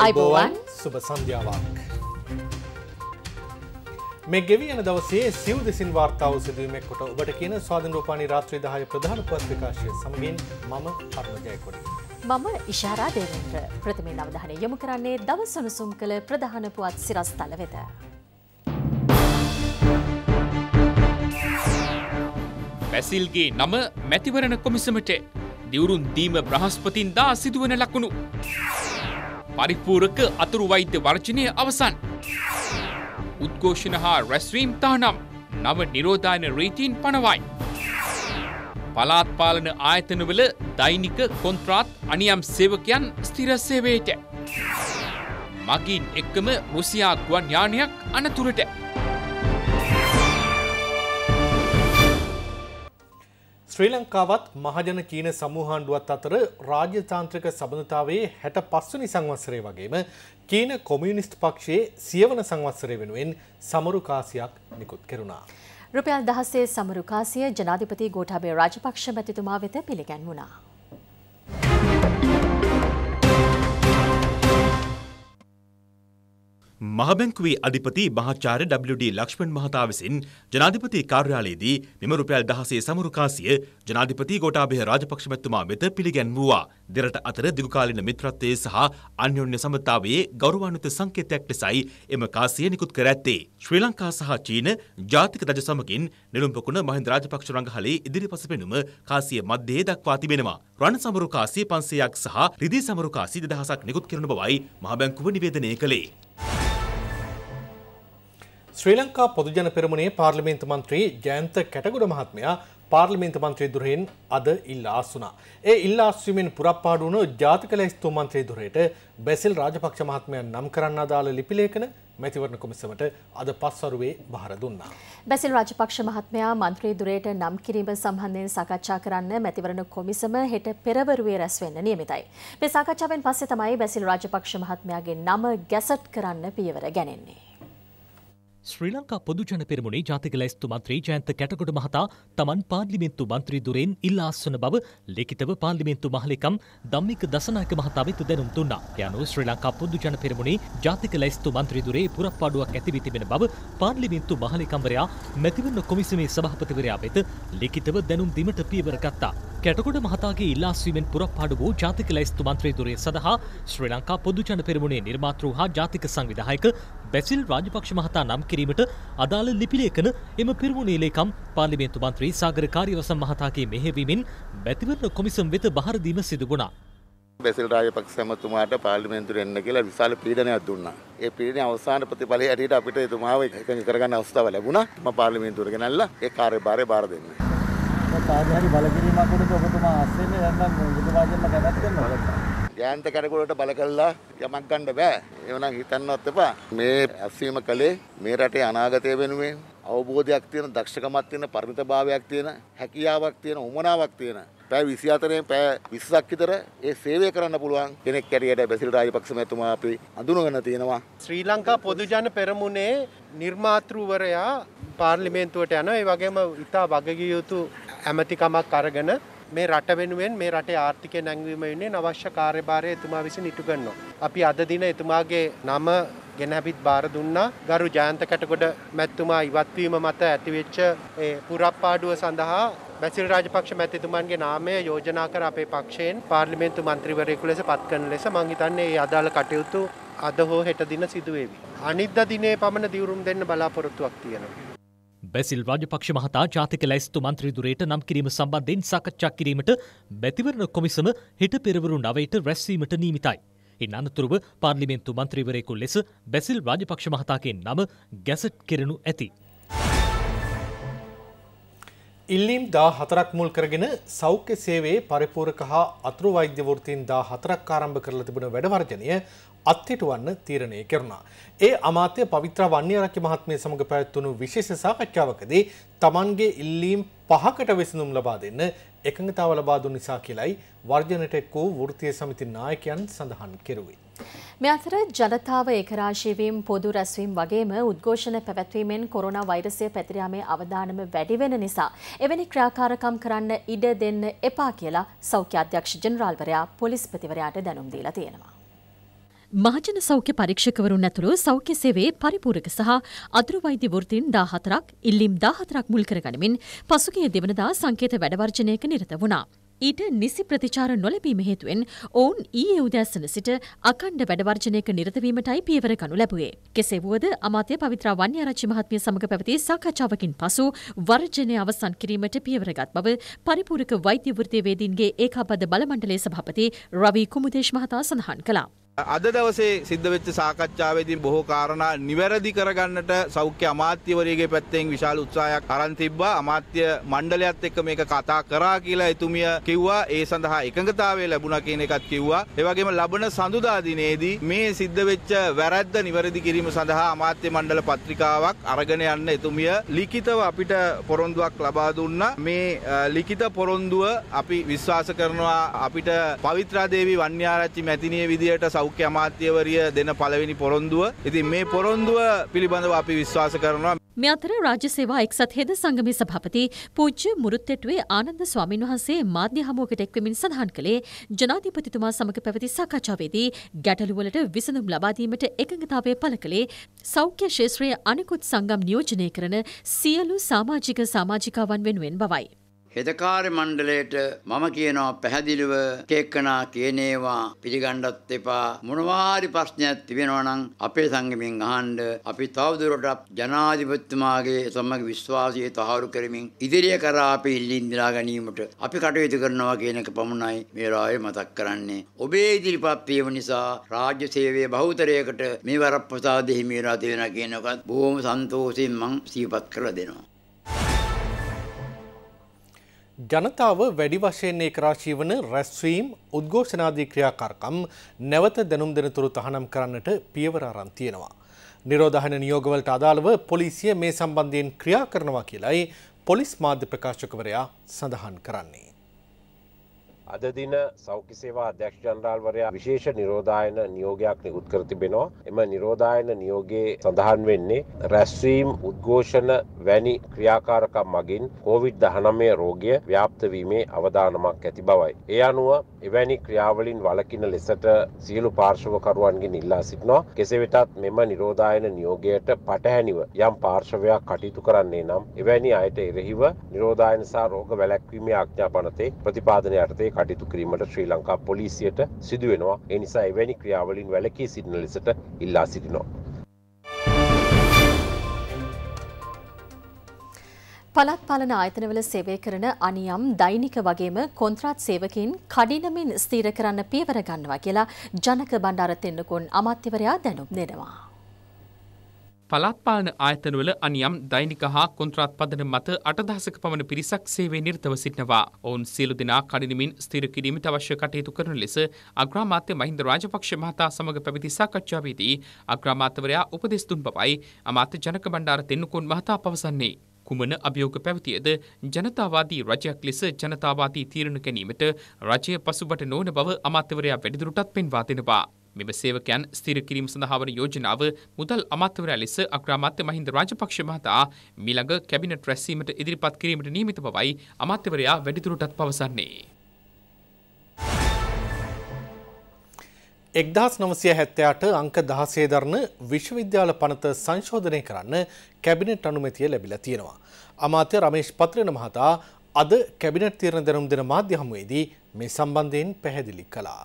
අයිබෝවන් සුබ සන්ධ්‍යාවක්. මේ ගෙවි යන දවසේ සිව් දෙසින් වාර්තාව සිදුවීමක් කොට ඔබට කියන ස්වාධන රූපානි රාත්‍රී දහය ප්‍රධාන පත් විකාශය සමගින් මම අර්මජයකොඩි. මම ඉශාරා දේවන්ද්‍ර ප්‍රථමේ අවධානය යොමු කරන්නේ දවසුනුසුම් කළ ප්‍රධාන පුවත් සිරස්තල වෙත. පැසිල්ගේ නම මැතිවරණ කොමිසමට දිවුරුන් දීම බ්‍රහස්පතින් දා සිදුවන ලකුණු. පරිපූරක අතුරු වෛද්‍ය වර්ජනය අවසන්. උද්ඝෝෂණ හා රැස්වීම් තහනම් නව නිරෝධායන රීතීන් පනවයි. පලාත්පාලන ආයතනවල දෛනික කොන්ත්‍රාත් අනියම් සේවකයන් ස්තිරසේවයට. මගින් එක්කම රුසියා ගුවන් යානයක් අනතුරට. ශ්‍රී ලංකාවත් මහජන චීන සමූහාණ්ඩුවත් අතර රාජ්‍යතාන්ත්‍රික සබඳතාවේ හැට පස්වනි සංවත්සරය වගේම චීන කොමියනිස්ට් පක්ෂයේ සියවන සංවත්සරය වෙනුවෙන් සමරුකාසියක් නිකුත් කෙරුණා. රුපියල් දහසේ සමරුකාසිය ජනාධිපති ගෝඨාභය රාජපක්ෂ මැතිතුමා වෙත පිළිගැන්වුණා. මහබැංකුවේ අධිපති මහාචාර්ය WD ලක්ෂ්මන් මහතා විසින් ජනාධිපති කාර්යාලයේදී මෙම රුපියල් 16 සමරු කාසිය ජනාධිපති ගෝඨාභය රාජපක්ෂ මැතිතුමා වෙත පිළිගැන්වුවා. දෙරට අතර දිගුකාලීන මිත්‍රත්වයේ සහ අන්‍යෝන්‍ය සමතාවයේ ගෞරවාන්විත සංකේතයක් ලෙසයි එම කාසිය නිකුත් කර ඇත්තේ. ශ්‍රී ලංකා සහ චීන ජාතික දජ සමගින් නිලුම්පොකුණ මහින්ද රාජපක්ෂ රංගහලේ ඉදිරිපස පෙනුම කාසිය මැදේ දක්වා තිබෙනවා. රණ සමරු කාසිය 500ක් සහ රිදී සමරු කාසිය 2000ක් නිකුත් කරන බවයි මහා බැංකුව නිවේදනය කළේ. ශ්‍රී ලංකා පොදුජන පෙරමුණේ පාර්ලිමේන්තු මන්ත්‍රී ජයන්ත කැටගුඩ මහත්මයා පාර්ලිමේන්තු මන්ත්‍රී දුරෙන් අද ඉල්ලා අස්වුනා. ඒ ඉල්ලා අස්වීමෙන් පුරප්පාඩු වුණු ජාතික ලැයිස්තු මන්ත්‍රී දුරයට බැසිල් රාජපක්ෂ මහත්මයා නම් කරන්න අදාළ ලිපිලේඛන මැතිවරණ කොමිසමට අද පස්වරුවේ බහර දුන්නා. බැසිල් රාජපක්ෂ මහත්මයා මන්ත්‍රී දුරයට නම් කිරීම සම්බන්ධයෙන් සාකච්ඡා කරන්න මැතිවරණ කොමිසම හෙට පෙරවරුවේ රැස් වෙන්න නියමිතයි. මේ සාකච්ඡාවෙන් පස්සේ තමයි බැසිල් රාජපක්ෂ මහත්මයාගේ නම ගැසට් කරන්න පියවර ගැනෙන්නේ. ශ්‍රී ලංකා පොදුජන පෙරමුණේ ජාතික ලැස්තු මන්ත්‍රී ජයන්ත කැටකොට මහතා තමන් පාර්ලිමේන්තු මන්ත්‍රී දුරෙන් ඉල්ලා අස්වන බව ලිඛිතව පාර්ලිමේන්තු මහලෙකම් ධම්මික දසනායක මහතා වෙත දැනුම් දුන්නා. යනු ශ්‍රී ලංකා පොදුජන පෙරමුණේ ජාතික ලැස්තු මන්ත්‍රී දුරේ පුරප්පාඩුවක් ඇති වී තිබෙන බව පාර්ලිමේන්තු මහලෙකම්වරයා මැතිවරණ කොමිසමේ සභාපතිවරයා වෙත ලිඛිතව දැනුම් දීමට පියවර ගත්තා. කැටකොඩ මහතාගේ ඉල්ලාස්වීමෙන් පුරප්පාඩු වූ ජාතික ලැයිස්තු මන්ත්‍රීතුරය සඳහා ශ්‍රී ලංකා පොදුජන පෙරමුණේ නිර්මාතෘ හා ජාතික සංවිධායක බැසිල් රාජපක්ෂ මහතා නම් කිරීමට අදාළ ලිපිලේඛන එම පිරමුණේ ලේකම් පාර්ලිමේන්තු මන්ත්‍රී සාගර කාරියවසම් මහතාගේ මෙහෙවීමෙන් මැතිවරණ කොමිසම් වෙත බහර දීම සිදු වුණා. බැසිල් රාජපක්ෂ ඇමතුමාට පාර්ලිමේන්තුවට එන්න කියලා විශාල පීඩනයක් දුන්නා. ඒ පීඩනයේ අවසාන ප්‍රතිඵලය හැටියට අපිට එතුමාව එකඟ කරගන්න අවස්ථාව ලැබුණා. මම පාර්ලිමේන්තුවට ගෙනල්ලා ඒ කාර්යභාරය බාර දෙන්නේ. කාගේ හරි බලකිරීමක් උනොත් ඔබතුමා අස්සෙන්නේ නැත්නම් මුදවාදෙන්න කැමැත් වෙනවා. ගෑන්ත කඩකොලට බල කළා යමක් ගන්න බෑ. ඒවනම් හිතන්නවත් එපා. මේ ඇස්සීම කලේ මේ රටේ අනාගතය වෙනුවෙන් අවබෝධයක් තියෙන දක්ෂකමක් තියෙන පරිණතභාවයක් තියෙන හැකියාවක් තියෙන උමනාවක් තියෙන පැය 24න් පැය 20ක් විතර ඒ සේවය කරන්න පුළුවන් කෙනෙක් කැරියට බැසිල් රාජපක්ෂ මහතුමා අපි අඳුනගෙන තියෙනවා ශ්‍රී ලංකා පොදු ජන පෙරමුණේ නිර්මාතෘවරයා පාර්ලිමේන්තුවට යනවා ඒ වගේම ඉතා වගකිය යුතු ඇමතිකමක් අරගෙන මේ රට වෙනුවෙන් මේ රටේ ආර්ථිකය නැංවීම වෙනුවෙන් අවශ්‍ය කාර්යභාරය එතුමා විසින් ඉටු කරනවා. අපි අද දින එතුමාගේ නම ගෙනහැබිත් බාර දුන්නා. ගරු ජයන්ත කැටගොඩ මැතිතුමා ඉවත්වීම මත ඇතිවෙච්ච ඒ පුරප්පාඩුව සඳහා බැසිල් රාජපක්ෂ මැතිතුමන්ගේ නාමය යෝජනා කර අපේ පක්ෂයෙන් පාර්ලිමේන්තු මන්ත්‍රීවරයෙකු ලෙස පත් කරන ලෙස මං හිතන්නේ ඒ අදාළ කටයුතු අද හෝ හෙට දින සිදුවේවි. අනිද්දා දිනේ පමණ දිවුරුම් දෙන්න බලාපොරොත්තුවක් තියෙනවා. බැසිල් රාජපක්ෂ මහතා ජාතික ලැයිස්තු මන්ත්‍රීදුරයට නම් කිරීම සම්බන්ධයෙන් සාකච්ඡා කිරීමට බැතිවරණ කොමිසම හෙට පෙරවරු නවයට රැස්වීමට නීමිතයි. ඉන් අනතුරුව පාර්ලිමෙන්තු මන්ත්‍රීවරයෙකු ලෙස බැසිල් රාජපක්ෂ මහතාගේ නම ගැසට් කෙරෙනු ඇති. ඉල්ලීම් දා හතරක් මුල් කරගෙන සෞඛ්‍ය සේවේ පරිපූරක හා අතුරු වෛද්‍යවෘතින් දා හතරක් ආරම්භ කරලා තිබුණ වැඩවර්ජනය අත්හිටුවන්න තීරණය කෙරුණා. ඒ අමාත්‍ය පවිත්‍ර වන්‍යරක්්‍ය මහත්මය සමඟ පැවැත්වුණු විශේෂ සාකච්ඡාවකදී තමන්ගේ ඉල්ලීම් පහකට විසඳුම් ලබා දෙන්න එකඟතාව ලබා දුන් නිසා කියලයි වර්ජනට එක් වූ වෘත්තීය සමිති නායකයන් සඳහන් කෙරුවේ. මේ අතර ජනතාව ඒකරාශී වීම පොදු රැස්වීම වගේම උද්ඝෝෂණ පැවැත්වීමෙන් කොරෝනා වෛරසය පැතිරියාමේ අවදානම වැඩි වෙන නිසා එවැනි ක්‍රියාකාරකම් කරන්න ඉඩ දෙන්න එපා කියලා සෞඛ්‍ය අධ්‍යක්ෂ ජනරාල්වරයා පොලිස්පතිවරයාට දැනුම් දීලා තියෙනවා. මහජන සෞඛ්‍ය පරීක්ෂකවරුන් ඇතුළු සෞඛ්‍ය සේවයේ පරිපූරක සහ අතුරු වෛද්‍ය වෘත්තීන් 14ක් ඉල්ලීම් 14ක් මුල් කරගනිමින් පසුගිය දෙවනදා සංකේත වැඩවර්ජනයක නිරත වුණා. ඊට නිසි ප්‍රතිචාර නොලැබීම හේතුවෙන් ඔවුන් ඊයේ උදෑසන සිට අකණ්ඩ වැඩවර්ජනයක නිරත වීමටයි පියවර ගනු ලැබුවේ. කෙසේ වුවද අමාත්‍ය පවිත්‍රා වන්‍යාරච්චි මහත්මිය සමග පැවති සාකච්ඡාවකින් පසු වර්ජනය අවසන් කිරීමට පියවර ගත් බව පරිපූරක වෛද්‍ය වෘත්තීය වේදීන්ගේ ඒකාබද්ධ බල මණ්ඩලයේ සභාපති රවි කුමුදේශ් මහතා සඳහන් කළා. අද දවසේ සිද්ධ වෙච්ච සාකච්ඡාවේදී බොහෝ කාරණා නිවැරදි කරගන්නට සෞඛ්‍ය අමාත්‍යවරයගේ පැත්තෙන් විශාල උත්සාහයක් අරන් තිබ්බා. අමාත්‍ය මණ්ඩලයත් එක්ක මේක කතා කරා කියලා එතුමිය කිව්වා. ඒ සඳහා එකඟතාවය ලැබුණා කියන එකත් කිව්වා. ඒ වගේම ලබන සඳුදා දිනේදී මේ සිද්ධ වෙච්ච වැරැද්ද නිවැරදි කිරීම සඳහා අමාත්‍ය මණ්ඩල පත්‍රිකාවක් අරගෙන යන්න එතුමිය ලිඛිතව අපිට පොරොන්දුවක් ලබා දුන්නා. මේ ලිඛිත පොරොන්දුව අපි විශ්වාස කරනවා අපිට පවිත්‍රා දේවී වන්‍යාරච්චි මැතිණිය විදියට සෞඛ්‍ය අමාත්‍යවරිය දෙන පළවෙනි පොරොන්දුව. ඉතින් මේ පොරොන්දුව පිළිබඳව අපි විශ්වාස කරනවා. මේ අතර රාජ්‍ය සේවා එක්සත් හෙද සංගමේ සභාපති පූජ්‍ය මුරුත්තෙටුවේ ආනන්ද ස්වාමීන් වහන්සේ මාධ්‍ය හමුවකට එක්වෙමින් සඳහන් කළේ ජනාධිපතිතුමා සමග පැවති සාකච්ඡාවේදී ගැටලුවලට විසඳුම් ලබා දීමට එකඟතාවය පළ කළේ සෞඛ්‍ය ක්ෂේත්‍රයේ අනිකුත් සංගම් නියෝජනය කරන සියලු සාමාජික සමාජිකාවන් වෙනුවෙන් බවයි. හෙතකාර මණ්ඩලයට මම කියනවා පැහැදිලිව කේක්කනා කියනේවා පිළිගණ්ඩත් එපා මොනවාරි ප්‍රශ්නයක් තිබෙනවා නම් අපේ සංගමෙන් අහන්න අපි තවදුරටත් ජනාධිපතිතුමාගේ සමග විශ්වාසය තහවුරු කරමින් ඉදිරිය කරා අපි ඉල්ලින්දිලා ගැනීමට අපි කටයුතු කරනවා කියන එක පමණයි මේ රායේ මතක් කරන්නේ ඔබේ ඉදිරිපත් වීම නිසා රාජ්‍ය සේවයේ බහුතරයකට මේ වරප්‍රසාද හිමිලා තියෙනවා කියන එකත් බොහොම සන්තෝෂයෙන් මම සිහිපත් කරලා දෙනවා ජනතාව වැඩි වශයෙන් ඒකරාශී වන රැස්වීම් උද්ඝෝෂණාදී ක්‍රියාකාරකම් නැවත දැනුම් දෙන තුරු තහනම් කරන්නට පියවර අරන් තියෙනවා. නිරෝධහන නියෝගවලට අදාළව පොලිසිය මේ සම්බන්ධයෙන් ක්‍රියා කරනවා කියලයි පොලිස් මාධ්‍ය ප්‍රකාශකවරයා සඳහන් කරන්නේ. අද දින සෞඛ්‍ය සේවා අධ්‍යක්ෂ ජනරාල්වරයා විශේෂ නිරෝධායන නියෝගයක් නිකුත් කර තිබෙනවා. එම නිරෝධායන නියෝගයේ සඳහන් වෙන්නේ රැස්වීම උද්ඝෝෂණ වැනි ක්‍රියාකාරකම් මගින් COVID-19 රෝගය ව්‍යාප්ත වීමේ අවදානමක් ඇති බවයි. ඒ අනුව එවැනි ක්‍රියාවලින් වළකින ලෙසට සියලු පාර්ශවකරුවන්ගෙන් ඉල්ලා සිටිනවා. කෙසේ වෙතත් මෙම නිරෝධායන නියෝගයට පටහැනිව යම් පාර්ශවයක් කටයුතු කරන්නේ නම් එවැනි අයට එරෙහිව නිරෝධායන සහ රෝග වැළැක්වීමේ ආඥා පනතේ ප්‍රතිපාදනය යටතේ කටයුතු කිරීමට ශ්‍රී ලංකා පොලිසියට සිදුවෙනවා එනිසා එවැනි ක්‍රියාවලින් වැලකී සිටින ලෙසට ඉල්ලා සිටිනවා. පළත් පාලන ආයතනවල සේවය කරන අනියම් දෛනික වගේම කොන්ත්‍රාත් සේවකින් කඩිනමින් ස්ථීර කරන්න පියවර ගන්නවා කියලා ජනක බණ්ඩාර තෙන්නකෝන් අමාත්‍යවරයා දැනුම් දෙනවා. පළාත් පාලන ආයතනවල අනියම් දෛනික හා කොන්ත්‍රාත් පදන මත අටදහසක පමණ පිරිසක් සේවේ නිර්තව සිටිනවා. ඔවුන් සියලු දෙනා කඩිනමින් ස්ථිර කිරීමට අවශ්‍ය කටයුතු කරන ලෙස අග්‍රාමාත්‍ය මහින්ද රාජපක්ෂ මහතා සමග පැවති සාකච්ඡාවේදී අග්‍රාමාත්‍යවරයා උපදෙස් දුන් බවයි අමාත්‍ය ජනක බණ්ඩාර තෙන්නකෝන් මහතා පවසන්නේ. කුමන අභියෝග පැවතියද ජනතාවාදී රජයක් ලෙස ජනතාවාදී තීරණ ගැනීමට රජය පසුබට නොවන බව අමාත්‍යවරයා වැඩිදුරටත් පෙන්වා දෙනවා. මෙම සේවකයන් ස්ථිර කිරීම සඳහා වන යෝජනාව මුදල් අමාත්‍යවරයා ලෙස අග්‍රාමාත්‍ය මහින්ද රාජපක්ෂ මහතා මිළඟ කැබිනට් රැස්වීමට ඉදිරිපත් කිරීමට නියමිත බවයි අමාත්‍යවරයා වැඩිදුරටත් පවසන්නේ. එක්දහස් නවසය හැත්තයාට අංක දහසේ දරණ විශ්වවිද්‍යාල පනත සංශෝධනය කරන්න කැබිනට් අනුමැතිය ලැබිල තියෙනවා. අමාත්‍ය රමේෂ් පත්‍රන මහතා අද කැබිනට් තීරණ දැනුම් දෙන මාධ්‍ය හමුවේදී මේ සම්බන්ධයෙන් පැහැදිලි කලා.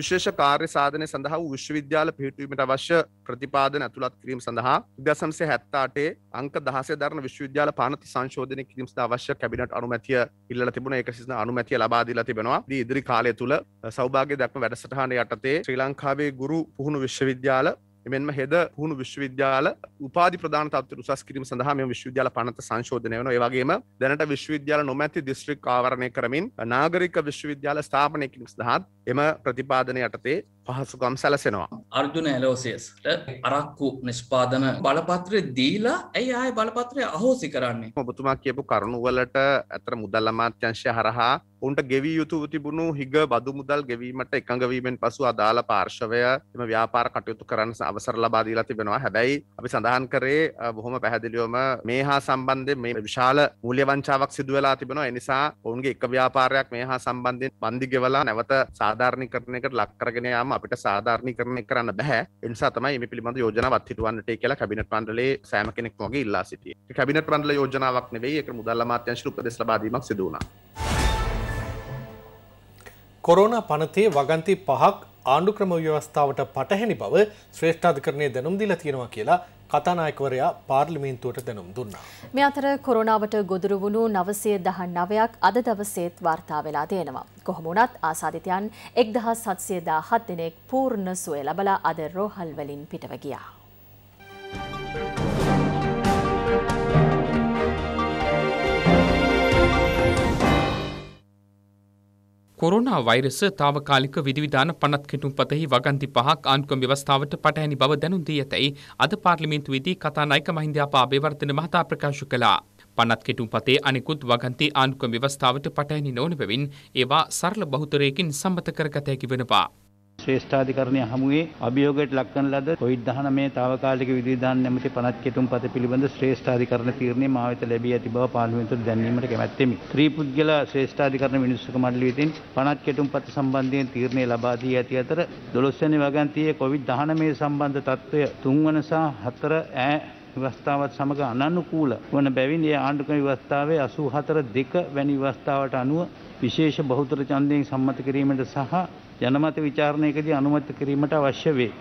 විශේෂ කාර්ය සාධනය සඳහා විශ්වවිද්‍යාල පිහිටීමට අවශ්‍ය ප්‍රතිපාදන ඇතුළත් කිරීම සඳහා දසම්සේ හැත්තාටේ අංක දහස දරන විශ්වවිද්‍යාල පානති සංශෝධනය කිරීම අවශ්‍ය කැබිනට අනුමැතිය ඉල්ල තිබුණ එක සින අනුමැතිය ලබාදීලා තිබෙනවා දී ඉදිරි කාලය තුළ සෞභාග්‍ය දක්ම වැඩසටහන යටතේ ශ්‍රී ලංකාවේ ගුරු පුහුණු විශ්වවිද්‍යාල එමෙන්ම හෙද හුණු විශ්වවිද්‍යාල උපාධි ප්‍රධාන තත්ව උසස් කිරීම සඳහා මේ විශ්වවිද්‍යාල පනත සංශෝධනය වන ඒවගේම දැනට විශ්වවිද්‍යාල නොමැති දිස්ත්‍රික් ආවරණය කරමින් නාගරික විශ්වවිද්‍යාල ස්ථාපනය කිරීම සඳහත් එම ප්‍රතිපාදනය යටතේ පහසුකම් සැලසෙනවා. අර්ජුන ඇලෝසියස්ට අරක්කු නිෂ්පාදන බලපත්‍රය දීලා ඇයි ආය බලපත්‍රය අහෝසි කරන්නේ. ඔබතුමා කියපු කරුණුවලට ඇතර මුදල් අමාත්‍යංශය හරහා උන්ට ගෙවී යුතු තිබුණු හිග බදු මුදල් ගෙවීමට එකඟවීමෙන් පසු අදාළ පාර්ශවය එම ව්‍යාපාර කටයුතු කරන්න අවසර ලබා දීලා තිබෙනවා හැබැයි අපි සඳහන් කරේ බොහොම පැහැදිලිවම මේ හා සම්බන්ධයෙන් මේ විශාල මූල්‍යවංචාවක් සිදු වෙලා තිබෙනවා එනිසා ඔවුන්ගේ එක ව්‍යාපාරයක් මේ හා සම්බන්ධයෙන් බන්දි ගෙවලා නැවත සාධාරණීකරණයකට ලක් කරගෙන යාම අපිට සාධාරණීකරණය කරන්න බැහැ එනිසා තමයි මේ පිළිබඳ යෝජනාවත් හිටුවන්නට කියලා කැබිනට් මණ්ඩලයේ සෑම කෙනෙක් වගේ ඉල්ලා සිටියේ. කැබිනට් මණ්ඩල යෝජනාවක් නෙවෙයි ඒක මුදල් අමාත්‍යාංශ උපදෙස් ලබා දීමක් සිදු වුණා. කොරෝන පනතේ වගන්ති පහක් ආණ්ඩු ක්‍රම ව්‍යවස්ථාවට පටහැනි බව ශ්‍රේෂ්ඨාධකරණය දැනුම් දිලා තියෙනවා කියලා කතානායකවරයා පාර්ලිමේන්තුවට දැනුම් දුන්නා. මේ අතර කොරෝනාවට ගොදුරු වුණු නවසය දහන් නවයක් අද දවසේත් වාර්තා වෙලා තියෙනවා. කොහොමුණත් ආසාධිතයන් එක්දහ සත්සයදා හත් දෙනෙක් පූර්ණ සුවය ලබලා අද රෝහල්වලින් පිටව ගියා. කොරුණා වෛරස තාවකාලික විධවිධාන පනත් කෙටුම් පතෙහි වගන්ති පහක් ආණ්ඩුක්‍රම ව්‍යවස්ථාවට පටහැනි බව දැනුම් දී ඇතැයි අද පාර්ලිමේන්තුවේදී කතානායක මහින්දයාපා අබේවර්ධන මහතා ප්‍රකාශ කළා. පනත් කෙටුම් පතේ අනෙකුත් වගන්ති ආණ්ඩුක්‍රම ව්‍යවස්ථාවට පටහැනි නොවන බැවින් ඒවා සරල බහුතරයකින් සම්මත කරගත හැකි වෙනවා. ශ්‍රේෂ්ඨාධිකරණය හමුවේ අභියෝගයට ලක්වන ලද කොවිඩ්-19 තාවකාලික විධිවිධාන නැමැති පනත් කෙටුම් පත පිළිබඳ ශ්‍රේෂ්ඨාධිකරණ තීරණය මා වෙත ලැබී ඇති බව පාර්ලිමේන්තුවට දැන්වීමට කැමැත්තෙමි. ත්‍රි පුද්ගල ශ්‍රේෂ්ඨාධිකරණ විනිශ්චය මණ්ඩලය වෙතින් පනත් කෙටුම් පත සම්බන්ධයෙන් තීරණය ලබා දී ඇති අතර 12 වෙනි වගන්තියේ කොවිඩ්-19 සම්බන්ධ තත්ත්වය 3 වන සහ 4 ඈ ව්‍යවස්ථාවත් සමඟ අනනුකූල වන බැවින් ඒ ආණ්ඩුක්‍රම ව්‍යවස්ථාවේ 84 දෙක වැනි ව්‍යවස්ථාවට අනුව විශේෂ බහුතර ඡන්දයෙන් සම්මත කිරීමට සහ ජනමත විචාරණයකදී අනුමත කිරීමට අවශ්‍ය වේ.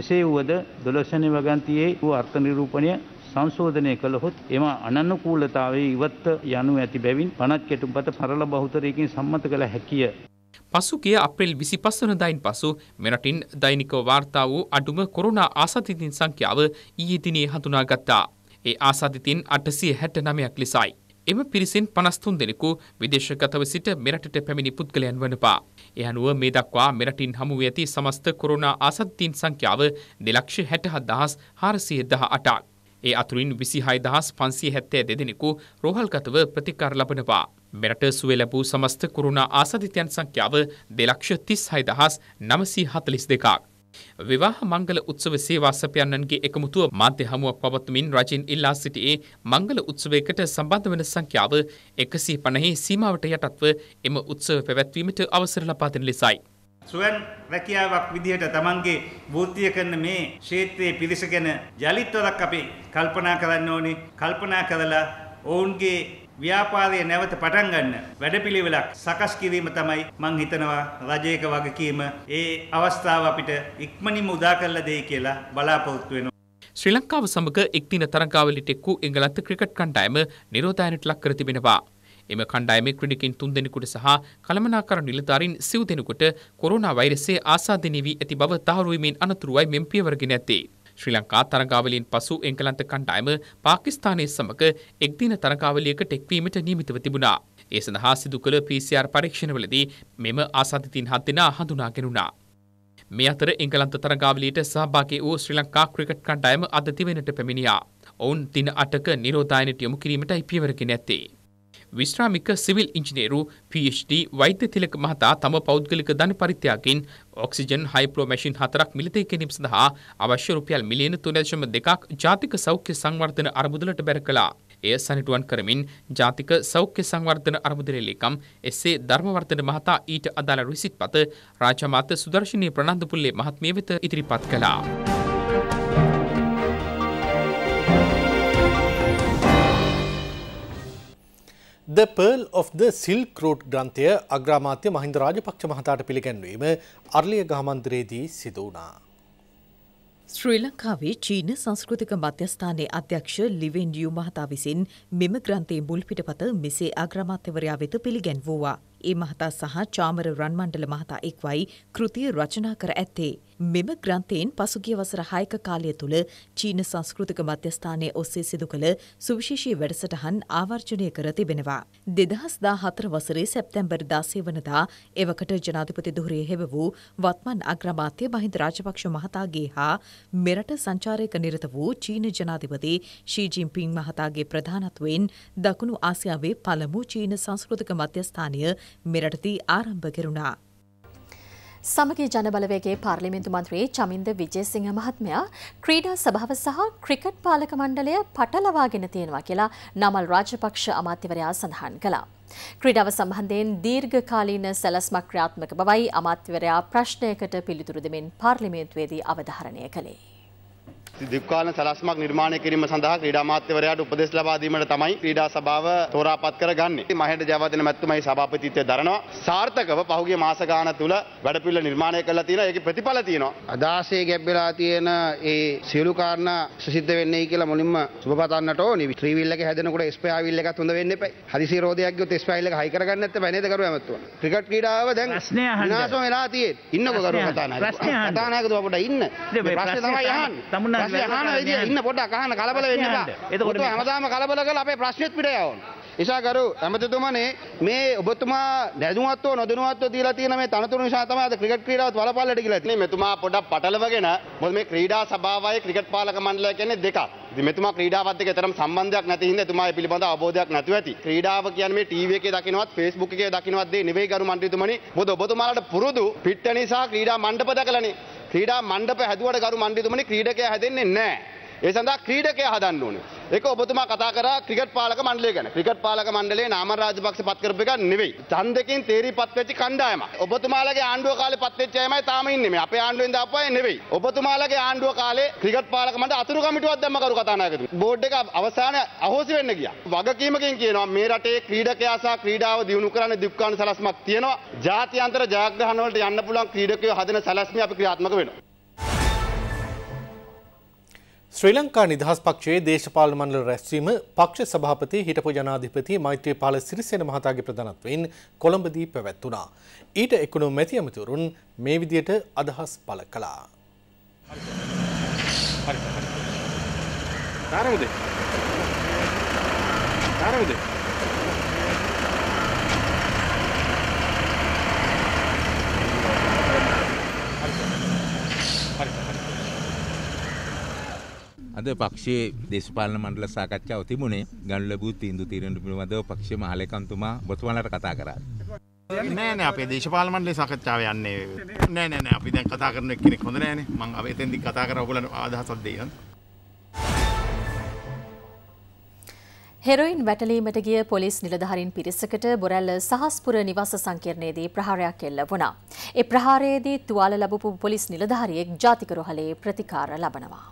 එසේ වුවද දොළොස්වැනි වගන්තියේ වූ අර්ථ නිරූපණය සංශෝධනය කළහොත් එම අනනුකූලතාවයේ ඉවත් යනු ඇති බැවින් පනත් කෙටුම්පත පරල බහුතරයකින් සම්මත කළ හැකිය. පසුගිය අප්‍රෙල් 25 වනදායින් පසු මෙරටින් දෛනිකව වාර්තා වූ අඩුම කොරෝනා ආසාදිතින් සංඛ්‍යාව ඊයේ දිනේ හඳුනාගත්තා. ඒ ආසාදිතින් 869ක් ලෙසයි. එම පිරිසෙන් පනස්තුන් දෙනෙකු විදේශගතව සිට මෙරටට පැමිණි පුද්ගලයන් වනපා. එ අනුව මේ දක්වා මෙරටින් හමුව ඇති සමස්ත කොරුණා ආසත්තීන් සංඛ්‍යාව දෙලක්ෂ හැටහත් දහස් හාරසිය දහ අටක්. ඒ අතුරින් විසිහයි දහස් පන්සිය හැත්තෑ දෙදෙනෙකු රෝහල්ගතව ප්‍රතිකාර ලබනවා. මෙරට සුව ලැබූ සමස්ත කුරුණා ආසධිතයන් සංඛ්‍යාව දෙලක්ෂ තිස් හයි දහස් නමසී හතලිස් දෙකක්. විවාහ මංගල උත්සව සේවා සපයන්නන්ගේ එකමුතුව මාධ්‍ය හමුවක් පවත්වමින් රජින් ඉල්ලා සිටියේ මංගල උත්සවයකට සම්බන්ධ වන සංඛ්‍යාව එකසී පණහි සීමාවට යටත්ව එම උත්සව පැවැත්වීමට අවසර ලබා දෙන ලෙසයි. සුවන් රැකියාවක් විදිහට තමන්ගේ බෘත්තිය කරන මේ ක්ෂේත්‍රයේ පිරිස ගැන යලිත්වරක් අපි කල්පනා කරන්න ඕනේ. කල්පනා කරලා ඔවුන්ගේ ව්‍යාපාරය නැවත පටන් ගන්න වැඩපිළිවෙලක් සකස් කිරීම තමයි මං හිතනවා රජයක වගකීම ඒ අවස්ථාව අපිට ඉක්මනින්ම උදා කරලා දෙයි කියලා බලාපොරොත්තු වෙනවා. ශ්‍රී ලංකාව සමග එක්දින තරඟාවලියට එක්වූ එංගලන්ත ක්‍රිකට් කණ්ඩායම නිරෝධායනට ලක් කර තිබෙනවා. එම කණ්ඩායමේ ක්‍රීඩකින් තුන් දෙනෙකුට සහ කළමනාකරු නිලධාරීන් සිව් දෙනෙකුට කොරෝනා වෛරසයේ ආසාදිනී වී ඇති බව තහවුරු වීමෙන් අනතුරුවයි මෙම පියවර ගෙන ඇත්තේ. ශ්‍රී ලංකා තරගාවලියෙන් පසු එංගලන්ත කණ්ඩායම පාකිස්තානය සමග එක්දින තරගාවලියකට එක්වීමට නියමිතව තිබුණා. ඒ සඳහා සිදු කළ PCR පරීක්ෂණවලදී මෙම ආසාධිතින් හත් දෙනා හඳුනාගෙනුණා. මේ අතර එංගලන්ත තරගාවලියට සහභාගී වූ ශ්‍රී ලංකා ක්‍රිකට් කණ්ඩායම අද දිවෙනට පැමිණියා. ඔවුන් දින 8ක නිරෝධායනයට යොමු කිරීමටයි පියවරගෙන ඇත්තේ. විශ්‍රාමික සිවිල් ඉංජිනේරු PhD වෛද්‍ය තිලක මහතා තම පෞද්ගලික ධන පරිත්‍යාගයෙන් ඔක්සිජන් හයිප්‍රෝ මැෂින් හතරක් මිලිතය කිරීම සඳහා අවශ්‍ය රුපියල් මිලියන තුනදශම දෙකක් ජාතික සෞඛ්‍ය සංවර්ධන අරමුදලට බැර කළා. එය සනිටුවන් කරමින් ජාතික සෞඛ්‍ය සංවර්ධන අරමුදලේලිකම් එස්සේ ධර්මවර්ධන මහතා ඊට අදාළ රිසිට් පත රාජමාත සුදර්ශනී ප්‍රනන්දපුල්ලේ මහත්මිය වෙත ඉදිරිපත් කළා. The pearl of the silk road ග්‍රන්ථය අග්‍රාමාත්‍ය මහින්ද රාජපක්ෂ මහතාට පිළිගැන්වීම අර්ලිය ගාමන්දරේදී සිදු වුණා. ශ්‍රී ලංකාවේ චීන සංස්කෘතික මධ්‍යස්ථානයේ අධ්‍යක්ෂ ලිවෙන් ඩියු මහතා විසින් මෙම ග්‍රන්ථයේ මුල් පිටපත මෙසේ අග්‍රාමාත්‍යවරයා වෙත පිළිගැන්වුවා. ඒ මහතා සහ චාමර රන්මණ්ඩල මහතා එක්වයි කෘතිය රචනා කර ඇත්තේ. මෙම ග්‍රන්ථයෙන් පසුගිය වසර හයක කාලය තුළ චීන සංස්කෘතික මධ්‍යස්ථානය ඔස්සේ සිදු කළ සුවිශේෂී වැඩසටහන් ආවර්ජනය කර තිබෙනවා. දෙදහස්දා හතර වසරේ සැප්තැම්බර් දාසේ වනදා එවකට ජනාධිපති දුහරේ හෙව වූ වත්මන් අග්‍රමාත්‍ය මහින්ද රාජපක්ෂ මහතාගේ හා මෙරට සංචාරයක නිරත වූ චීන ජනාධිපති ශීජිම්පින් මහතාගේ ප්‍රධානත්වයෙන් දකුණු ආසියාවේ පළමු චීන සංස්කෘතික මධ්‍යස්ථානය මෙරටදී ආරම්භ කෙරුණා. සමගී ජනබලවේගේ පාර්ලිමින්තු මන්ත්‍රී චමින්ද විජේසිංහ මහත්මයා ක්‍රීඩා සභාව සහ ක්‍රිකට් පාලක මණ්ඩලය පටලවාගෙන තියෙනවා කියලා නමල් රාජපක්ෂ අමාත්‍යවරයා සඳහන් කළා. ක්‍රීඩාව සම්බන්ධයෙන් දීර්ඝකාලීන සැලස්මක් ක්‍රියාත්මක බවයි අමාත්‍යවරයා ප්‍රශ්නයකට පිළිතුරු දෙමින් පාර්ලිමේන්තුවේදී අවධාරණය කළේ. දික්කාලන සලස්මක් නිර්මාණය කිරීම සඳහා ක්‍රීඩා අමාත්‍යවරයාට උපදෙස් ලබා දීමට තමයි ක්‍රීඩා සභාව තෝරාපත් කරගන්නේ. මහේට ජයවර්ධන මැතිතුමායි සභාපතිත්වය දරනවා. සාර්ථකව පහුගිය මාස ගාන තුල වැඩපිළිවෙල නිර්මාණය කරලා තියෙනවා. ඒකේ ප්‍රතිඵල තියෙනවා. අදාසේ ගැබ් වෙලා තියෙන ඒ සියලු කාරණා සිද්ධ වෙන්නේ කියලා මුලින්ම සුබ පතන්නට ඕනි. ත්‍රිවිල් එක හැදෙනකොට ස්පෑවිල් එකත් හොඳ වෙන්න එපයි. හදිසි රෝදයක් ගියොත් ස්පෑවිල් එක හයි කරගන්න නැත්නම් බෑ නේද කරුවා මැතිතුමා. ක්‍රිකට් ක්‍රීඩාව දැන් විනාශම වෙලා තියෙන්නේ. ඉන්නකෝ කරුවා කතානායක. කතානායකතුමා පොඩ්ඩක් ඉන්න. ප්‍රශ්නේ තමයි අහන්නේ. අපි අහන විදිය ඉන්න පොඩ්ඩක් අහන්න කලබල වෙන්න එපා. එතකොට හැමදාම කලබල කරලා අපේ ප්‍රශ්නෙත් පිට යවන්න. ඉසාකරු ඇමතිතුමනේ මේ ඔබතුමා නැදුමත්ව නොදනුවත්ව දීලා තියෙන මේ තනතුරු නිසා තමයි අද ක්‍රිකට් ක්‍රීඩාවත් වලපල්ලට ගිහලා තියෙන්නේ. මෙතුමා පොඩ්ඩක් පටලවගෙන මොකද මේ ක්‍රීඩා සභාවයි ක්‍රිකට් පාලක මණ්ඩලය කියන්නේ දෙකක්. මෙතුමා ක්‍රීඩාවත් එක්ක තරම් සම්බන්ධයක් නැති හින්දා එතුමා ඒ පිළිබඳ අවබෝධයක් නැතුව ඇති. ක්‍රීඩාව කියන්නේ මේ ටීවී එකේ දකින්නවත් Facebook එකේ දකින්නවත් දේ නෙවෙයි ගරු මණ්ඩලතුමනි. මොකද ඔබතුමාලට පුරුදු පිට්ට නිසා ක්‍රීඩා මණ්ඩප දැකලානේ. ක්‍රීඩා මණ්ඩප හැදුවට ගරු මණ්ඩිතුමනි ක්‍රීඩකයා හැදෙන්නේ නැහැ. ඒ සඳහා ක්‍රීඩකයා හදන්න ඕනේ. ඒක ඔබතුමා කතා කරා ක්‍රිකට් පාලක මණ්ඩලය ගැන. ක්‍රිකට් පාලක මණ්ඩලයේ නාම රාජපක්ෂ පත් කරපු එක නෙවෙයි. ඡන්දකින් තේරීපත් වෙච්ච කණ්ඩායමක්. ඔබතුමාලගේ ආණ්ඩුව කාලේ පත් වෙච්ච අයමයි තාම ඉන්නේ මේ. අපේ ආණ්ඩුවෙන් දාපු අය නෙවෙයි. ඔබතුමාලගේ ආණ්ඩුව කාලේ ක්‍රිකට් පාලක මණ්ඩල අතුරු කමිටුවක් දැම්ම කරු කතානායකතුමා. බෝඩ් එක අවසානයේ අහෝසි වෙන්න ගියා. වගකීමකින් කියනවා මේ රටේ ක්‍රීඩකයා සහ ක්‍රීඩාව දියුණු කරන්න දික්කාන සලස්මක් තියෙනවා. ජාත්‍යන්තර ජයග්‍රහණ වලට යන්න පුළුවන් ක්‍රීඩකයෝ හදන සැලැස්ම අපි ක්‍රියාත්මක වෙනවා. ශ්‍රී ලංකා නිදහස් පක්ෂයේ දේශපාලන මණ්ඩල රැස්වීම පක්ෂ සභාපති හිටපු ජනාධිපති මෛත්‍රීපාල සිරිසේන මහතාගේ ප්‍රධානත්වයෙන් කොළඹදී පැවැත්වුණා. ඊට එකුණු මැති ඇමතිවරුන් මේ විදියට අදහස් පළ කළා. ආරම්භද? ආරම්භද? අද පක්ෂයේ දේශපාලන මණ්ඩල සාකච්ඡාව තිබුණේ ගනු ලැබූ තීන්දුව తీරන පිළිබඳව පක්ෂයේ මහලේකම්තුමා ඔබතුමාලට කතා කරා. නෑ නෑ අපේ දේශපාලන මණ්ඩලේ සාකච්ඡාව යන්නේ නෑ නෑ නෑ අපි දැන් කතා කරන එක්කෙනෙක් හොඳ නෑනේ මං අපි එතෙන්දි කතා කරා ඔයගොල්ලන්ට ආදහසක් දෙන්න. හෙරොයින් වැටලීමට ගිය පොලිස් නිලධහරින් පිරිසකට බොරැල්ල සහස්පුර නිවස සංකරණයේදී ප්‍රහාරයක් එල්ල වුණා. ඒ ප්‍රහාරයේදී තුවාල ලබපු පොලිස් නිලධහරියෙක් ජාතිකරොහලේ ප්‍රතිකාර ලබනවා.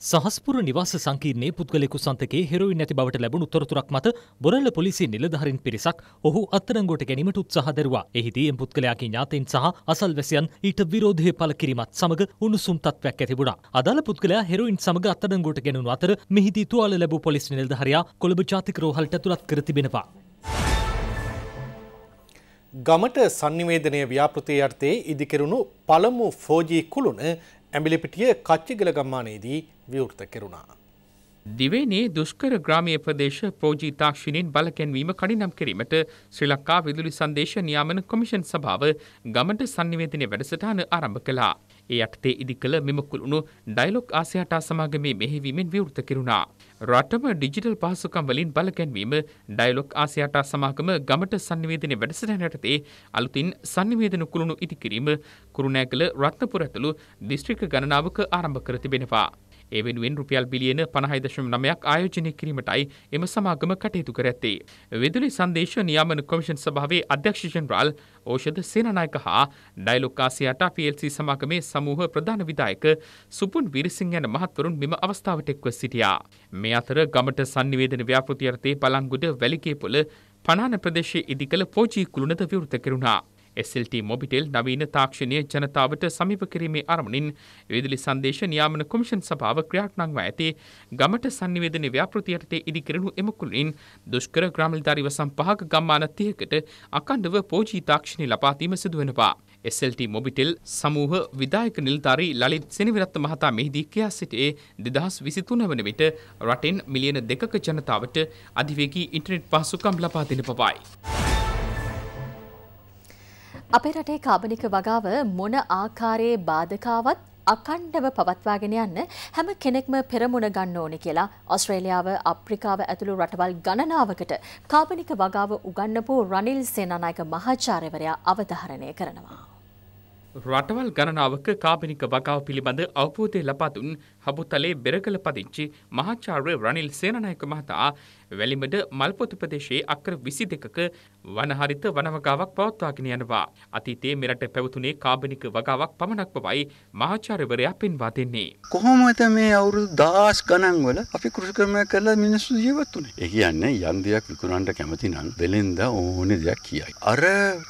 සහස්පුර නිවාස සංකීර්ණයේ පුද්ගලෙකු සන්තකේ හෙරොයින් නැති බවට ලැබුණු තොරතුරක් මත බොරල්ල පොලිසිය නිලධාරීන් පිරිසක් ඔහු අත්අඩංගුවට ගැනීමට උත්සාහ දරුවා. එහිදී එම් පුද්ගලයාගේ ඥාතීන් සහ අසල්වැසියන් ඊට විරෝධය පළ කිරීමත් සමග උණුසුම් තත්ත්වයක් ඇති වුණා. අදාළ පුද්ගලයා හෙරොයින් සමග අත්අඩංගුවට ගැනුණු අතර මෙහිදී තුවාල ලැබූ පොලිස් නිලධාරියා කොළඹ ජාතික රෝහලට ඇතුළත් කර තිබෙනවා. ගමට සංනිවේදනය ව්‍යාපෘතිය යටතේ ඉදිකෙරුණු පළමු 4G කුළුණ ඇඹිලිපිටිය කච්චිගල ගම්මානයේදී විවෘත කෙරුණා. දිවේනේ දුෂ්කර ග්‍රාමීය ප්‍රදේශ ප්‍රෝජී තාක්ෂණයෙන් බලකැන්වීම කඩිනම් කිරීමට ශ්‍රී ලංකා විදුලි සංදේශ නියාමන කොමිෂන් සභාව ගමට sannivedanaye වැඩසටහන ආරම්භ කළා. ඒ යටතේ ඉදි කළ මෙම කුළුණු ඩයිලොග් ආසියාටා සමාගමේ මෙහෙවීමෙන් විවෘත කෙරුණා. රටම ඩිජිටල් පහසුකම් වලින් බලකැන්වීම ඩයිලොග් ආසියාටා සමාගම ගමට සංනිවේදනය වැඩසටහන යටතේ අලුතින් සංනිවේදන කුළුණු ඉදිකිරීම කුරුණෑගල රත්නපුර ඇතුළු දිස්ත්‍රික්ක ගණනාවක ආරම්භ කර තිබෙනවා. ඒ වෙනුවෙන් රුපියල් බිලියන 50.9ක් ආයෝජනය කිරීමටයි එම සමාගම කටයුතු කර ඇත්තේ. විදුලි සංදේශ නියාමන කොමිෂන් සභාවේ අධ්‍යක්ෂ ජෙනරාල් ඖෂධ සේනානායක හා ඩයලොග් ආසියාට PLC සමාගමේ සමූහ ප්‍රධාන විධායක සුපුන් විරසිංහ යන මහත්වරුන් මෙම අවස්ථාවට එක්ව සිටියා. මේ අතර ගමට sannivedana ව්‍යාපෘති යටතේ පළංගුඩ වැලිකේපොළ පනාන ප්‍රදේශයේ ඉදිකළ පෝජී කුළුණද විවෘත කෙරුණා. SLT මොබිටෙල් නවීන තාක්ෂණය ජනතාවට සමීප කිරීමේ අරමුණින් විදුලි සංදේශ නියාමන කොමිෂන් සභාව ක්‍රියාත්මකව ඇති ගමට sannivedana ව්‍යාපෘතියට ඉදිකරනු එම කුලින් දුෂ්කර ග්‍රාමීණධාරීව සම්පහක ගම්මාන 30කට අඛණ්ඩව පෝජී තාක්ෂණي ලබා දීම සිදු වෙනවා. SLT මොබිටෙල් සමූහ විධායක නිලධාරී ලලිත් සෙනවිරත්න මහතා මෙහිදී කියා සිටියේ 2023 වන විට රටෙන් මිලියන 2ක ජනතාවට අධිවේගී ඉන්ටර්නෙට් පහසුකම් ලබා දෙන බවයි. අපේ රටේ කාබනික වගාව මොන ආකාරයේ බාධකාවත් අකණ්ඩව පවත්වාගෙන යන්න හැම කෙනෙක්ම පෙරමුණ ගන්න ඕනේ කියලා ඔස්ට්‍රේලියාව අප්‍රිකාව ඇතුළු රටවල් ගණනාවකට කාබනික වගාව උගන්වපු රනිල් සේනානායක මහාචාර්යවරයා අවධාරණය කරනවා. රටවල් ගණනාවක කාබනික වගාව පිළිබඳ අවබෝධය ලබා දුන් හබුතලේ බෙරකල පදිංචි මහාචාර්ය රනිල් සේනනායක මහතා වැලිමඩ මල්පොතු ප්‍රදේශයේ අක්‍ර 22ක වනහරිත වනවගාවක් පවත්වාගෙන යනවා. අතීතයේ මෙරට පැවතුනේ කාබනික වගාවක් පමණක් බවයි මහාචාර්යවරයා පෙන්වා දෙන්නේ. කොහොමද මේ අවුරුදු දහස් ගණන් වල අපි කෘෂිකර්මය කරලා මිනිස්සු ජීවත් වුනේ? ඒ කියන්නේ යම් දෙයක් විකුණන්න කැමති නම් වෙලෙන්ද ඕනේ දෙයක් කියයි. අර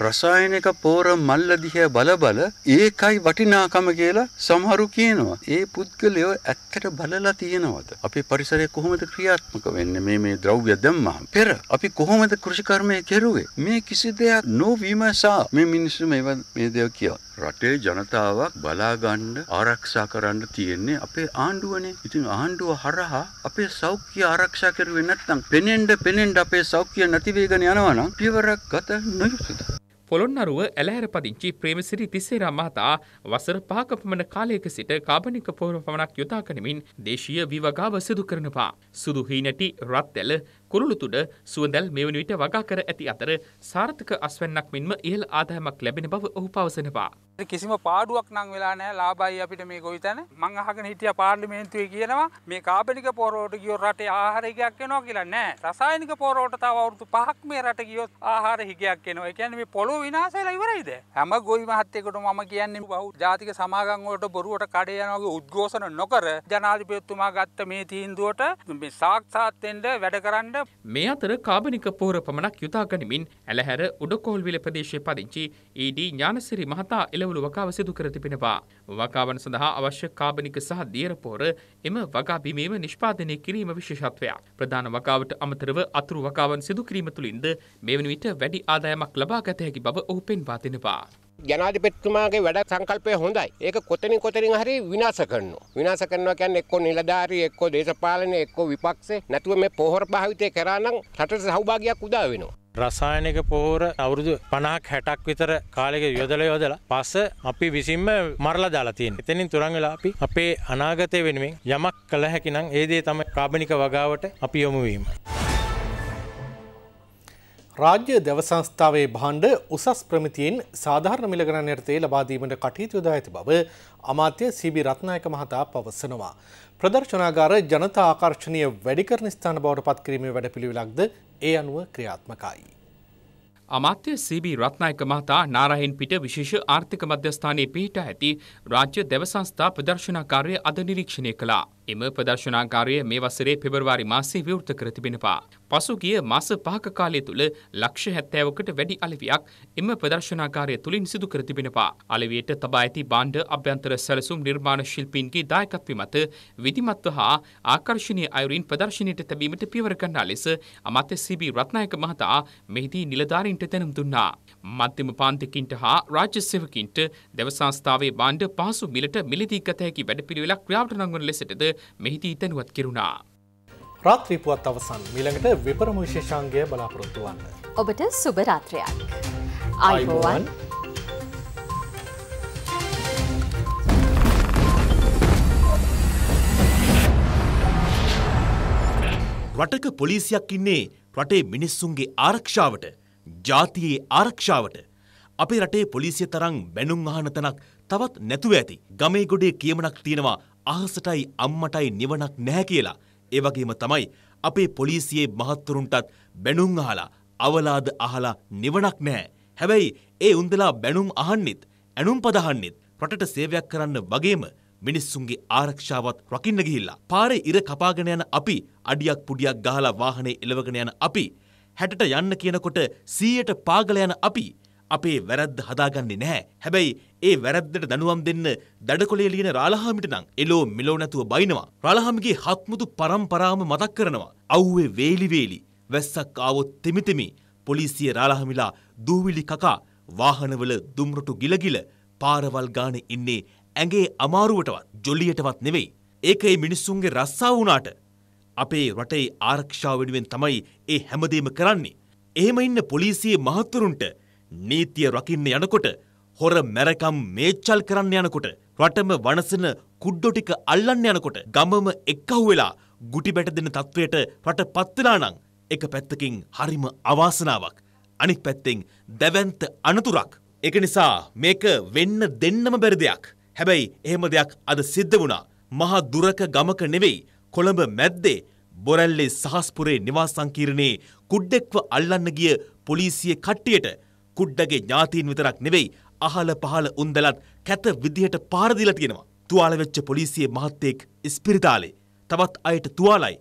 රසායනික පෝර මල්ල දිහා බල බල ඒකයි වටිනාකම කියලා සමහරු කියනවා. ඒ පුද්ගලයෝ ඇත්තට බලලා තියෙනවද? අපේ පරිසරය කොහොමද ක්‍රියාත්මක වෙන්නේ? මේ මේ ද්‍රව්‍ය දැම්මහම පෙර අපි කොහොමද කෘෂිකර්මය කෙරුවේ මේ කිසි දෙයක් නොවීම සා මේ මිනිස්සු මේවා මේ දේව කියලා රටේ ජනතාවක් බලාගන්න ආරක්ෂා කරන්න තියෙන්නේ අපේ ආණ්ඩුවනේ. ඉතින් ආණ්ඩුව හරහා අපේ සෞඛ්‍ය ආරක්ෂා කරුවේ නැත්නම් පෙනෙන්න පෙනෙන්න අපේ සෞඛ්‍ය නැති වෙගෙන යනවා නම් පියවරක් ගත නොයුතුද? පොළොන්නරුව ඇලහැර පදිංචි ප්‍රේමසිරි තිස්සේරා මහතා වසර පහක පමණ කාලයක සිට කාබනික පොහොර පමණක් යොදා ගනිමින් දේශීය විවගාව සිදු කරනවා. සුදු හීනටි රත් ඇල කුරුළුතුඩ සුවඳැල් මෙවැනි විට වගා කර ඇති අතර සාර්ථක අස්වැන්නක් මෙන්ම ඉහළ ආදායමක් ලැබෙන බව ඔහු පවසනවා. කිසිම පාඩුවක් නම් වෙලා නැහැ ලාභයි අපිට මේ ගොවිතැන. මං අහගෙන හිටියා පාර්ලිමේන්තුවේ කියනවා මේ කාබනික පොරෝට ගියොත් රටේ ආහාර හිගයක් එනවා කියලා නෑ. රසායනික පොරෝට තව අවුරුදු 5ක් මේ රට ගියොත් ආහාර හිගයක් එනවා. ඒ කියන්නේ මේ පොළොව විනාශ වෙලා ඉවරයිද? හැම ගොවි මහත්තයෙකුට මම කියන්නේ බහු ජාතික සමාගම් වලට බොරුවට කඩේ යනවා වගේ උද්ඝෝෂණ නොකර ජනාධිපතිතුමා ගත්ත මේ තීන්දුවට මේ සාක්ෂාත් වෙන්න වැඩ කරන්න මේ අතර කාබනික පෝර පමණක් යුතා ගනිමින් ඇලහැර උඩකෝල්විල ප්‍රදේශය පදිංචි ඊඩී e ඥානසිරි මහතා එළවලු වකාව සිදු කර තිබෙනවා. වගාවන් සඳහා අවශ්‍ය කාබනික සහ දියරපෝර එම වගාබිමේම නිෂ්පාදනය කිරීම විශේෂත්වයක්. ප්‍රධාන වගාවට අමතරව අතුරු වගාවන් සිදු කිරීම තුළින්ද මේ වන විට වැඩි ආදායමක් ලබා ගත හැකි බව ඔහු පෙන්වා දෙනවා. ජනාධිපතිතුමාගේ වැඩ සංකල්පය හොඳයි. ඒක කොතනින් කොතනින් හරි විනාශ කරනවා. විනාශ කරනවා කියන්නේ එක්කෝ නිලධාරී, එක්කෝ දේශපාලන, එක්කෝ විපක්ෂ නැතුව මේ පොහොර භාවිතය කරා නම් රටට සහභාගියක් උදා වෙනවා. රසායනික පෝර අවුරුදු පණහක් හැටක් විතර කාලෙක යොදල යොදලා පස අපි විසින්ම මරලා දාලාතියෙන් එතනින් තුරන් වෙලා අපි අපේ අනාගතය වෙනුවෙන් යමක් කළ හැකිනම් ඒදේ තම කාබනික වගාවට අපි යොමුවීම. රාජ්‍ය දෙවසංස්ථාවේ භාණ්ඩ උසස් ප්‍රමිතියෙන් සාධාරණ මිලගණන් යටතේ ලබාදීමට කටයුතු යොදා ඇති බව අමාත්‍ය සීබි රත්නායක මහතා පවසනවා. ප්‍රදර්ශනාගාර ජනතා ආකර්ෂණය වැඩිකරන ස්ථාන බවට පත්කිරීමේ වැඩපිළිවෙලක්ද ඒ අනුව ක්‍රියාත්මකයි. අමාත්‍ය සීබී රත්නායක මහතා නාරහෙන් පිට විශේෂ ආර්ථික මධ්‍යස්ථානයේ පිහිට ඇති රාජ්‍ය දෙව සංස්ථා ප්‍රදර්ශනකාරය අද නිරීක්ෂණය කළා. එම ප්‍රදර්ශනාකාරය මේ වසරේ පෙබරවාරි මාසේ විවෘත කර තිබෙනවා. පසුගිය මාස පහක කාලය තුළ ලක්ෂ හැත්තෑවකට වැඩි අලවියක් එම ප්‍රදර්ශනාකාරය තුළින් සිදු කර තිබෙනවා. අලවියට තබා ඇති බාණ්ඩ අභ්‍යන්තර සැලසුම් නිර්මාණ ශිල්පීන්ගේ දායකත්ව මත විධිමත්ව හා ආකර්ශණය අයුරින් ප්‍රදර්ශනයට තැබීමට පියවර ගන්නා ලෙස අමාත්‍ය සීබී රත්නායක මහතා මෙහිදී නිලධාරීන්ට දැනුම් දුන්නා. මධ්‍යම පාන්තිකින්ට හා රාජ්‍ය සේවකින්ට දෙවසංස්ථාවේ බාණ්ඩ පහසු මිලට මිලදී ගත හැකි වැඩපිළිවෙලක් ක්‍රියාවට නංවන ලෙසටද මෙහිදී දැනුවත් කෙරුණා. රාත්‍රීපුවත් අවසන් මිළඟට විපරම විශේෂාංගය බලාපොරොත්තු වන්න. ඔබට සුබ රාත්‍රයක්. අයිබෝවන්. රටක පොලිසියක් ඉන්නේ රටේ මිනිස්සුන්ගේ ආරක්ෂාවට ජාතියේ ආරක්ෂාවට අපේ රටේ පොලිසිය තරම් බැනුම් අහන තැනක් තවත් නැතුව ඇති ගමේ ගොඩේ කියමනක් තියෙනවා අහසටයි අම්මටයි නිවනක් නැහැ කියලා. ඒ වගේම තමයි අපේ පොලිසියේ මහත්තුරුන්ටත් බැනුම් අහලා අවලාද අහලා නිවනක් නැහැ. හැබැයි ඒ උන්දලා බැනුම් අහන්නෙත් ඇනුම් පදහන්නෙත් රටට සේවයක් කරන්න වගේම මිනිස්සුන්ගේ ආරක්ෂාවත් රකින්න ගිහිල්ලා. පාරේ ඉර කපාගෙන යන අපි අඩියක් පුඩියක් ගහලා වාහනේ එලවගෙන යන අපි හැටට යන්න කියනකොට සීයට පාගල යන අපි අපේ වැරද්ද හදාගන්නේ නැහැ. හැබැයි ඒ වැරද්දට දනුවම් දෙන්න දඩකොලේ ලියන රාලහාමිට නම් එලෝ මෙලෝ නැතුව බයිනවා. රාලහාමිගේ හත්මුතු පරම්පරාවම මතක් කරනවා. අව්වේ වේලි වේලි වැස්සක් ආවොත් තෙමිතෙමි. පොලිසිය රාලහාමිලා දූවිලි කකා වාහනවල දුම්රටු ගිලගිල පාරවල් ගානේ ඉන්නේ ඇගේ අමාරුවටවත් ජොලියටවත් නෙවෙයි. ඒක ඒ මිනිස්සුන්ගේ රස්සාව වුණාට අපේ රටේ ආරක්ෂාව වෙනුවෙන් තමයි ඒ හැමදේම කරන්නේ. එහෙම ඉන්න පොලිසියේ මහත්වරුන්ට නීතිය රකින්න යනකොට හොර මැරකම් මේච්චල් කරන්න යනකොට රටම වනසන කුඩ්ඩො ටික අල්ලන්න යනකොට ගමම එක්කහු වෙලා ගුටි බැට දෙන තත්ත්වයට රට පත්වෙලා නම් එක පැත්තකින් හරිම අවාසනාවක් අනික් පැත්තෙන් දැවැන්ත අනතුරක් එක නිසා මේක වෙන්න දෙන්නම බැරි දෙයක් හැබැයි එහෙම දෙයක් අද සිද්ධ වුණා මහා දුරක ගමක නෙවෙයි කොළඹ මැද්දේ බොරැල්ලේ සහස්පුරේ නිවාස සංකීර්ණයේ කුඩ්ඩෙක්ව අල්ලන්න ගිය පොලිසිය කට්ටියට කුඩ්ඩගේ ඥාතීන් විතරක් නෙවෙයි අහල පහල උන්දලත් කැත විදිහට පාරදිල තියෙනවා. තුවාල වෙච්ච පොලිසිය මහත්තයෙක් ඉස්පිරිතාලේ. තවත් අයට තුවාලයි.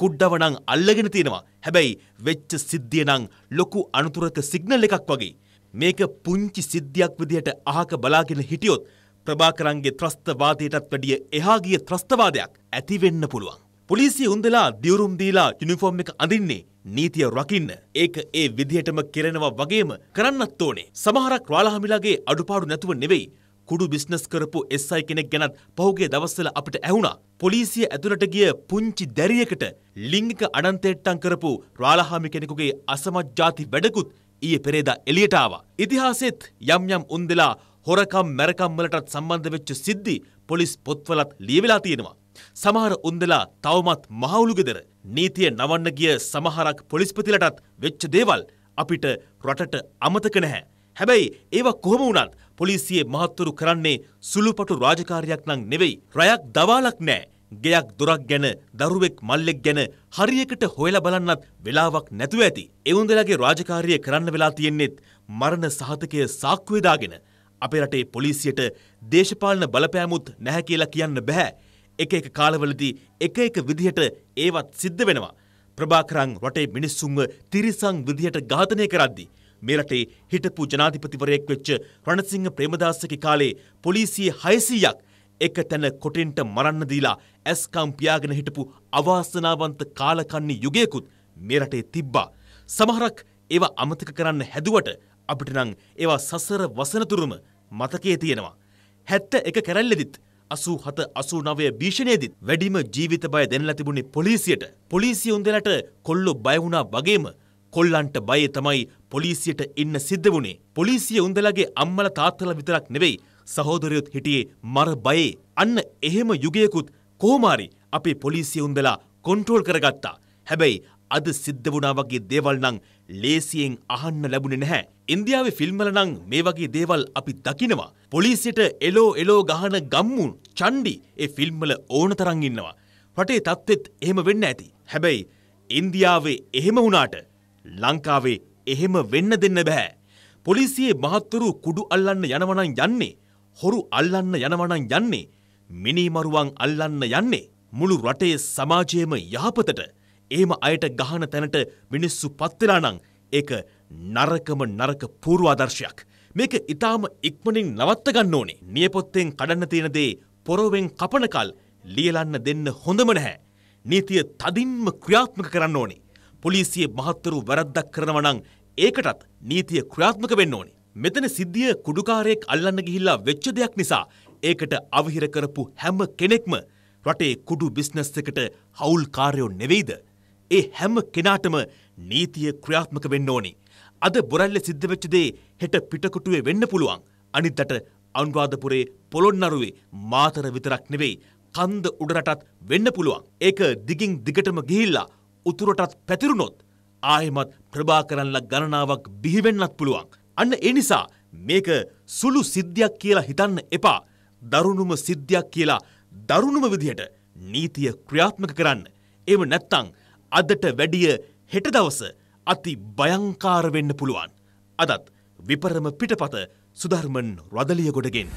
කුඩ්ඩව නම් අල්ලගෙන තියෙනවා. හැබැයි වෙච්ච සිද්ධිය නම් ලොකු අනුතරක සිග්නල් එකක් වගේ. මේක පුංචි සිද්ධියක් විදිහට අහක බලාගෙන හිටියොත් ප්‍රභාකරන්ගේ ත්‍රස්තවාදයටත් වැඩිය එහා ගිය ත්‍රස්තවාදයක් ඇති වෙන්න පුළුවන්. පොලිසිය උන්දලා දියුරුම් දීලා යුනිෆෝම් එක අඳින්නේ නීතිය රකින්න. ඒක ඒ විදිහටම කෙරෙනවා වගේම කරන්නත් ඕනේ. සමහරක් රාලහමිලාගේ අඩුපාඩු නැතුව නෙවෙයි. කුඩු බිස්නස් කරපු SI කෙනෙක් ගැනත් පහුගේ දවස්වල අපිට ඇහුණා. පොලිසිය ඇතුළට ගිය පුංචි දැරියකට ලිංගික අඩන්තෙට්ටම් කරපු රාලහාමි කෙනෙකුගේ අසමත් ಜಾති වැඩකුත් ඊයේ පෙරේදා එළියට ආවා. ඉතිහාසෙත් යම් යම් උන්දලා හොරකම් මැරකම් වලටත් සම්බන්ධ වෙච්ච සිද්ධි පොලිස් පොත්වලත් ලියවිලා තියෙනවා. සමහර උන්දලා තවමත් මහවුළු ගෙදර නීතිය නවන්න ගිය සමහරක් පොලිස්පතිලටත් වෙච්ච දේවල් අපිට රටට අමතක නැහැ. හැබැයි ඒවා කොහොම වුණත් පොලිසියේ මහත්තුරු කරන්නේ සුළුපටු රාජකාරියක් නම් නෙවෙයි. රයක් දවාලක් නැහැ. ගෙයක් දොරක් ගැන දරුවෙක් මල්ලෙක් ගැන හරියකට හොයලා බලන්නත් වෙලාවක් නැතුව ඇති. එවුන්දලගේ රාජකාරිය කරන්න වෙලා තියෙන්නෙත් මරණ සහතකය සාක්කුවේ දාගෙන අපේ රටේ පොලිසියට දේශපාලන බලපෑමුත් නැහැ කියලා කියන්න බෑ. එක එක කාලවලදී එක එක විදිහට ඒවත් සිද්ධ වෙනවා. ප්‍රභාකරන් රටේ මිනිස්සුන්ව තිරිසං විදිහට ඝාතනය කරද්දී මේ රටේ හිටපු ජනාධිපතිවරයෙක් වෙච්ච රණසිංහ ප්‍රේමදාසගේ කාලේ පොලිසිය 600ක් එක තැන කොටින්ට මරන්න දීලා ඇස්කම් පියාගෙන හිටපු අවාසනාවන්ත කාලකන්ණි යුගයකුත් මේ රටේ තිබ්බා. සමහරක් ඒවා අමතක කරන්න හැදුවට අපිට නම් ඒවා සසර වසනතුරුම මතකයේ තියෙනවා. හැත්ත එක කැරැල්ලෙදිත් අසූ හත අසූ නවය භීෂණයේදත් වැඩිම ජීවිත බය දෙනලා තිබුණේ පොලිසියට පොලිසිය උන්දලට කොල්ලො බයවුණා වගේම කොල්ලන්ට බය තමයි පොලිසියට ඉන්න සිද්ධ වුණේ පොලිසිය උන්දලගේ අම්මල තාත්තල විතරක් නෙවෙයි සහෝදරයොත් හිටියේ මර බයේ අන්න එහෙම යුගයකුත් කෝමාරි අපේ පොලිසිය උන්දලා කොන්ට්‍රෝල් කරගත්තා හැබැයි අද සිද්ධ වුණා වගේ දේවල් නම් ලේසියෙන් අහන්න ලැබුණේ නැහැ. ඉන්දියාවේ ෆිල්ම්වල නම් මේ වගේ දේවල් අපි දකිනවා. පොලිසියට එලෝ එලෝ ගහන ගම්මුන් චණ්ඩි ඒ ෆිල්ම්වල ඕන තරම් ඉන්නවා. රටේ තත්ත්වෙත් එහෙම වෙන්න ඇති. හැබැයි ඉන්දියාවේ එහෙම වුණාට ලංකාවේ එහෙම වෙන්න දෙන්න බෑ. පොලිසියේ මහත්තුරු කුඩු අල්ලන්න යනවනම් යන්නේ හොරු අල්ලන්න යනවනම් යන්නේ මිනිමරුවන් අල්ලන්න යන්නේ මුළු රටේ සමාජයේම යහපතට ඒම අයට ගහන තැනට මිනිස්සු පත්වෙලානං ඒක නරකම නරක පූර්වාදර්ශයක්. මේක ඉතාම ඉක්මනින් නවත්ත ගන්න ඕනේ. නියපොත්තෙන් කඩන්න තියෙනදේ පොරොවෙන් කපනකල් ලියලන්න දෙන්න හොඳම නැහැ. නීතිය තදින්ම ක්‍රියාත්මක කරන්න ඕනේ. පොලිසිය මහත්තරු වැරද්දක් කරනවනං ඒකටත් නීතිය ක්‍රියාත්මක වෙන්න ඕනේ. මෙතන සිද්ධිය කුඩුකාරයෙක් අල්ලන්න ගිහිල්ලා වෙච්ච දෙයක් නිසා ඒකට අවහිර කරපු හැම කෙනෙක්ම රටේ කුඩු බිස්නස් එකට හවුල්කාරයෝ නෙවෙයිද ඒ හැම කෙනාටම නීතිය ක්‍රියාත්මක වෙන්න ඕනි. අද බොරැල්ල සිද්ධ වෙච්ච දේ හෙට පිටකොටුවේ වෙන්න පුළුවන්. අනිද්දට අනුරාධපුරේ පොළොන්නරුවේ මාතර විතරක් නෙවෙයි කන්ද උඩරටත් වෙන්න පුළුවන්. ඒක දිගින් දිගටම ගිහිල්ලා උතුරටත් පැතිරුණොත් ආයෙමත් ප්‍රභාකරන්ලා ගණනාවක් බිහිවෙන්නත් පුළුවන්. අන්න ඒ නිසා මේක සුළු සිද්ධියක් කියලා හිතන්න එපා. දරුණුම සිද්ධියක් කියලා දරුණුම විදිහට නීතිය ක්‍රියාත්මක කරන්න. එහෙම නැත්නම් අදට වැඩිය හෙට දවස අති භයංකාර වෙන්න පුළුවන්. අදත් විපරම පිටපත සුධර්මන් රදලියගොඩගෙන්.